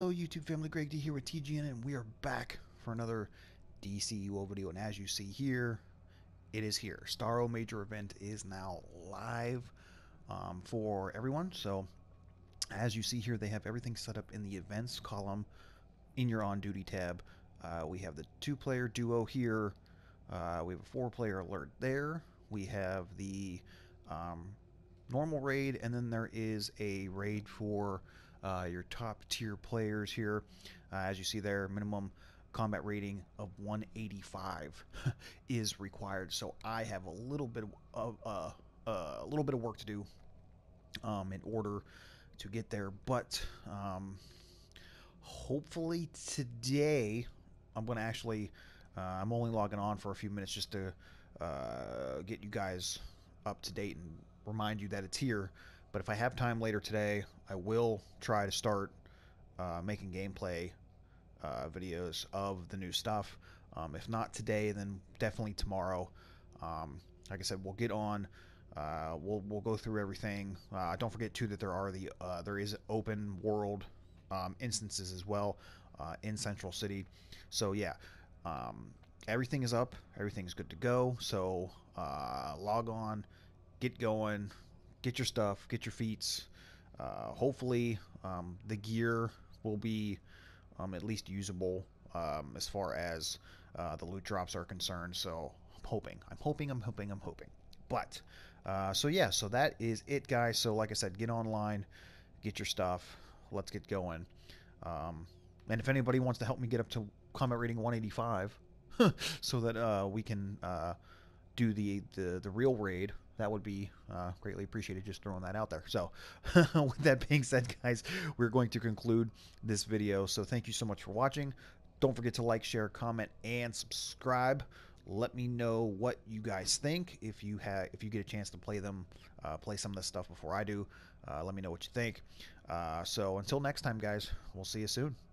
Hello YouTube family, Greg D here with TGN and we are back for another DCUO video and as you see here, it is here. Starro Major Event is now live um, for everyone. So as you see here, they have everything set up in the events column in your on-duty tab. Uh, we have the two-player duo here. Uh, we have a four-player alert there. We have the um, normal raid and then there is a raid for uh, your top tier players here. Uh, as you see there, minimum combat rating of 185 is required. So I have a little bit of uh, uh, a little bit of work to do um, in order to get there, but um, hopefully today I'm going to actually. Uh, I'm only logging on for a few minutes just to uh, get you guys up to date and remind you that it's here. But if I have time later today, I will try to start uh, making gameplay uh, videos of the new stuff. Um, if not today, then definitely tomorrow. Um, like I said, we'll get on. Uh, we'll we'll go through everything. Uh, don't forget too that there are the uh, there is open world um, instances as well uh, in Central City. So yeah, um, everything is up. Everything's good to go. So uh, log on, get going get your stuff, get your feats. Uh, hopefully, um, the gear will be um, at least usable um, as far as uh, the loot drops are concerned. So I'm hoping, I'm hoping, I'm hoping, I'm hoping. But uh, so yeah, so that is it, guys. So like I said, get online, get your stuff. Let's get going. Um, and if anybody wants to help me get up to comment rating 185, so that uh, we can uh, do the the, the real raid, that would be uh, greatly appreciated. Just throwing that out there. So, with that being said, guys, we're going to conclude this video. So, thank you so much for watching. Don't forget to like, share, comment, and subscribe. Let me know what you guys think. If you have, if you get a chance to play them, uh, play some of this stuff before I do. Uh, let me know what you think. Uh, so, until next time, guys, we'll see you soon.